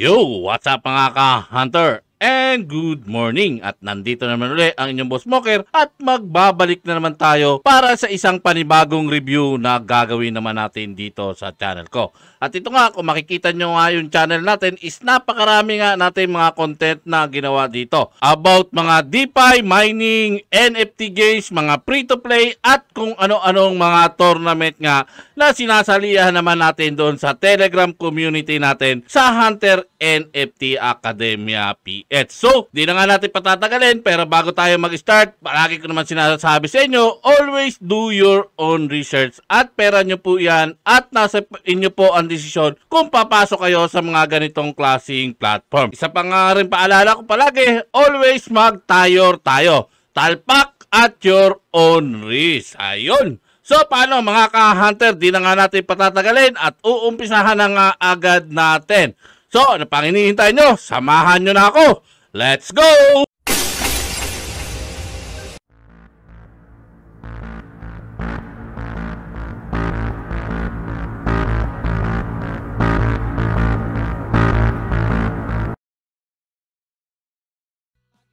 Yo, what's up mga ka-hunter? and good morning. At nandito naman ulit ang inyong boss Smoker at magbabalik na naman tayo para sa isang panibagong review na gagawin naman natin dito sa channel ko. At ito nga, kung makikita nyo nga yung channel natin is napakarami nga natin mga content na ginawa dito about mga DeFi, mining, NFT games, mga free-to-play at kung ano-anong mga tournament nga na sinasalihan naman natin doon sa Telegram community natin sa Hunter NFT Academia PH. At so, di na nga natin patatagalin pero bago tayo mag-start, palagi ko naman sinasabi sa inyo, always do your own research at pera nyo po yan at nasa inyo po ang desisyon kung papasok kayo sa mga ganitong klaseng platform. Isa pa nga rin paalala ko palagi, always mag-tayor tayo. Talpak at your own risk. Ayun. So paano mga ka-hunter, di na nga natin patatagalin at uumpisahan na nga agad natin So, ano pang hinihintay nyo? Samahan nyo na ako. Let's go!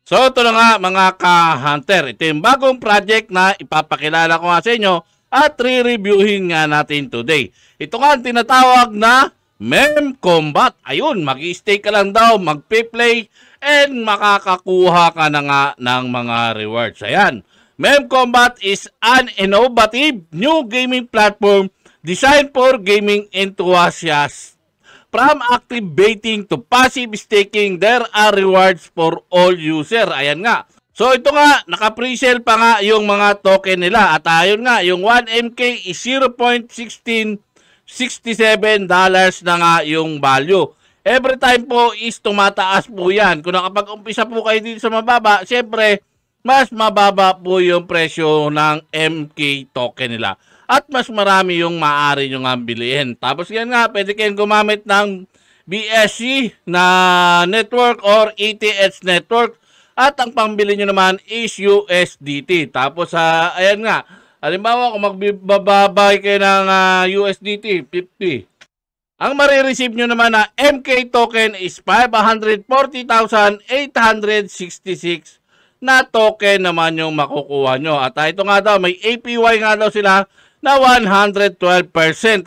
So ito na nga mga ka-hunter, ito yung bagong project na ipapakilala ko nga sa inyo at re-reviewin nga natin today. Ito nga ang tinatawag na Mem Combat. Ayun, mag stay ka lang daw, mag play and makakakuha ka na nga ng mga rewards. Ayan. Mem Combat is an innovative new gaming platform designed for gaming enthusiasts. From active baiting to passive staking, there are rewards for all users. Ayan nga. So ito nga, naka-presale pa nga yung mga token nila. At ayun nga, yung 1MK is 0.16 $67 na nga yung value. Every time po is tumataas po yan. Kung nakapag-umpisa po kayo dito sa mababa, syempre, mas mababa po yung presyo ng MK token nila. At mas marami yung maaari nyo nga bilhin. Tapos yan nga, pwede kayong gumamit ng BSC na network or ETH network. At ang pambili nyo naman is USDT. Tapos, uh, ayan nga, Halimbawa, kung magbababay kayo ng uh, ah, USDT, 50. Ang marireceive nyo naman na MK token is 540,866 na token naman yung makukuha nyo. At ah, ito nga daw, may APY nga daw sila na 112%.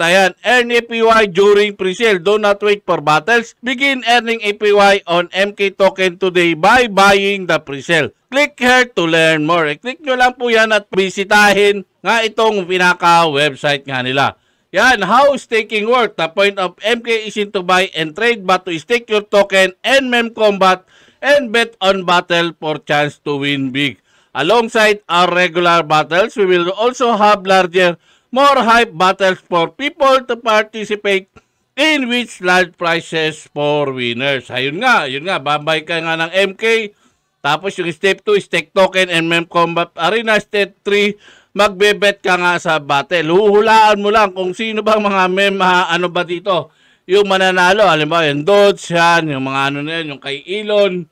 Ayan, earn APY during pre-sale. Do not wait for battles. Begin earning APY on MK token today by buying the pre-sale. Click here to learn more. E click nyo lang po yan at bisitahin nga itong pinaka-website nga nila. Yan, how staking work. The point of MK is to buy and trade but to stake your token and mem combat and bet on battle for chance to win big. Alongside our regular battles, we will also have larger, more hype battles for people to participate in which large prizes for winners. Ayun nga, yun nga, babay ka nga ng MK. Tapos yung step 2 is Tech Token and Mem Combat Arena. Step 3, magbebet ka nga sa battle. Huhulaan mo lang kung sino bang mga mem, ha, ano ba dito, yung mananalo. Halimbawa, yung Dodge, yan, yung mga ano na yan, yung kay Elon,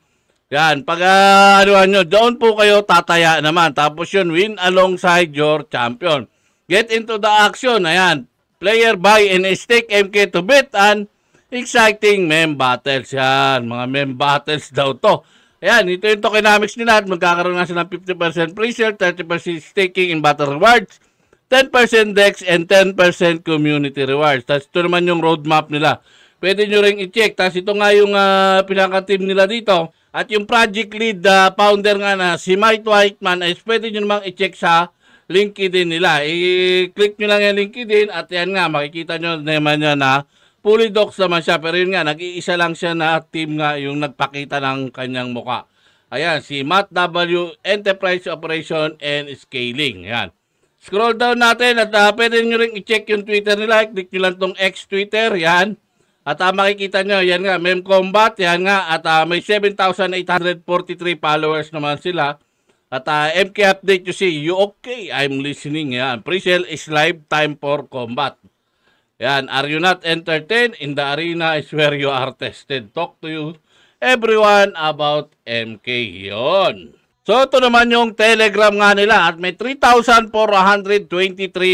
yan, pag uh, nyo, doon po kayo tataya naman. Tapos yun, win alongside your champion. Get into the action. Ayan, player buy and stake MK to bet and exciting mem battles. Yan, mga mem battles daw to. Ayan, ito yung tokenomics nila at magkakaroon nga sila ng 50% pre-sale, 30% staking in battle rewards, 10% DEX, and 10% community rewards. Tapos ito naman yung roadmap nila. Pwede nyo rin i-check. Tapos ito nga yung uh, pinaka-team nila dito at yung project lead uh, founder nga na si Mike Whiteman ay pwede nyo namang i-check sa LinkedIn nila. I-click nyo lang yung LinkedIn at yan nga makikita nyo naman niya na fully docs naman siya. Pero yun nga, nag-iisa lang siya na team nga yung nagpakita ng kanyang muka. Ayan, si Matt W. Enterprise Operation and Scaling. Ayan. Scroll down natin at uh, pwede nyo rin i-check yung Twitter nila. Click nyo lang tong X Twitter. Yan. At uh, makikita nyo, yan nga, Mem Combat, yan nga, at uh, may 7,843 followers naman sila. At uh, ah, MK update you see, you okay, I'm listening. Yan. Pre-sale is live time for combat. Yan, are you not entertained? In the arena is where you are tested. Talk to you, everyone, about MK. Yon. So ito naman yung Telegram nga nila at may 3,423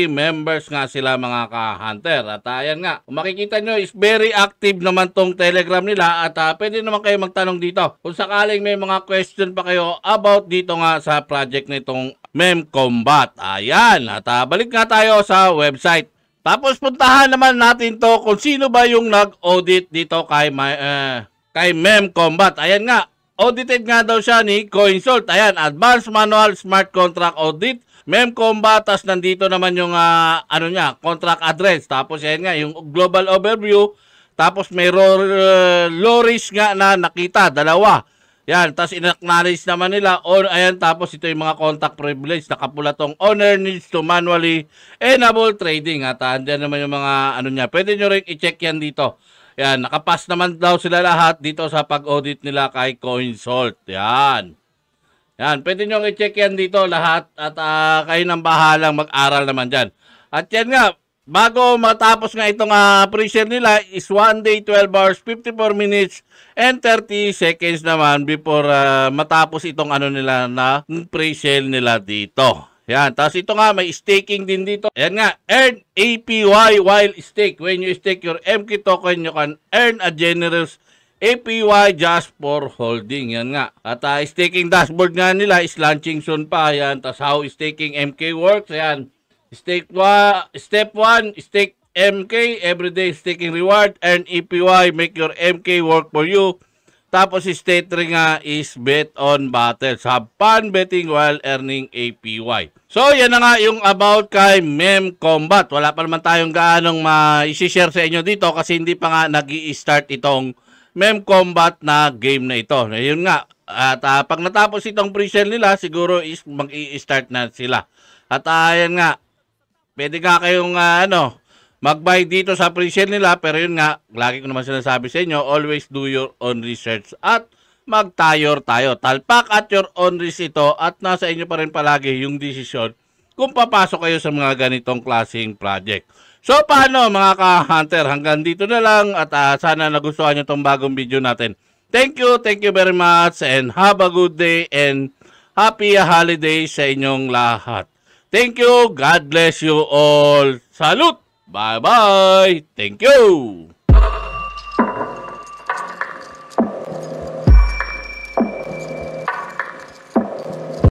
members nga sila mga ka-hunter. At ah, ayan nga, makikita nyo is very active naman tong Telegram nila at uh, pwede naman kayo magtanong dito kung sakaling may mga question pa kayo about dito nga sa project nitong Mem Combat. Ayan, at uh, balik nga tayo sa website. Tapos puntahan naman natin to kung sino ba yung nag-audit dito kay, uh, kay Mem Combat. Ayan nga, Audited nga daw siya ni CoinSalt. Ayan, Advanced Manual Smart Contract Audit. Mem Combat, tapos nandito naman yung uh, ano niya, contract address. Tapos ayan nga, yung global overview. Tapos may uh, nga na nakita, dalawa. Yan, tapos inacknowledge naman nila. On, ayan, tapos ito yung mga contact privilege. Nakapula tong owner needs to manually enable trading. At ah, andyan naman yung mga ano niya. Pwede nyo rin i-check yan dito. Yan, nakapas naman daw sila lahat dito sa pag-audit nila kay CoinSalt. Yan. Yan, pwede nyo i-check yan dito lahat at uh, kayo nang bahalang mag-aral naman dyan. At yan nga, bago matapos nga itong uh, ah, pre-share nila is 1 day, 12 hours, 54 minutes, and 30 seconds naman before uh, matapos itong ano nila na pre-share nila dito. Yan. Tapos ito nga, may staking din dito. Yan nga, earn APY while stake. When you stake your MK token, you can earn a generous APY just for holding. Yan nga. At uh, staking dashboard nga nila is launching soon pa. Yan. Tapos how staking MK works. Yan. Stake wa, step 1, stake MK. Everyday staking reward. Earn APY. Make your MK work for you. Tapos si state ring nga is bet on battles. Have fun betting while earning APY. So yan na nga yung about kay Mem Combat. Wala pa naman tayong gaanong ma-share sa inyo dito kasi hindi pa nga nag start itong Mem Combat na game na ito. Yun nga, at uh, pag natapos itong pre-sale nila, siguro is mag-i-start na sila. At uh, yan nga, pwede nga kayong uh, ano, magbay dito sa pre nila. Pero yun nga, lagi ko naman sinasabi sa inyo, always do your own research at magtayor tayo. Talpak at your own risk ito at nasa inyo pa rin palagi yung decision kung papasok kayo sa mga ganitong klaseng project. So paano mga ka-hunter, hanggang dito na lang at uh, sana nagustuhan nyo itong bagong video natin. Thank you, thank you very much and have a good day and happy holiday sa inyong lahat. Thank you, God bless you all. Salute! Bye bye. Thank you.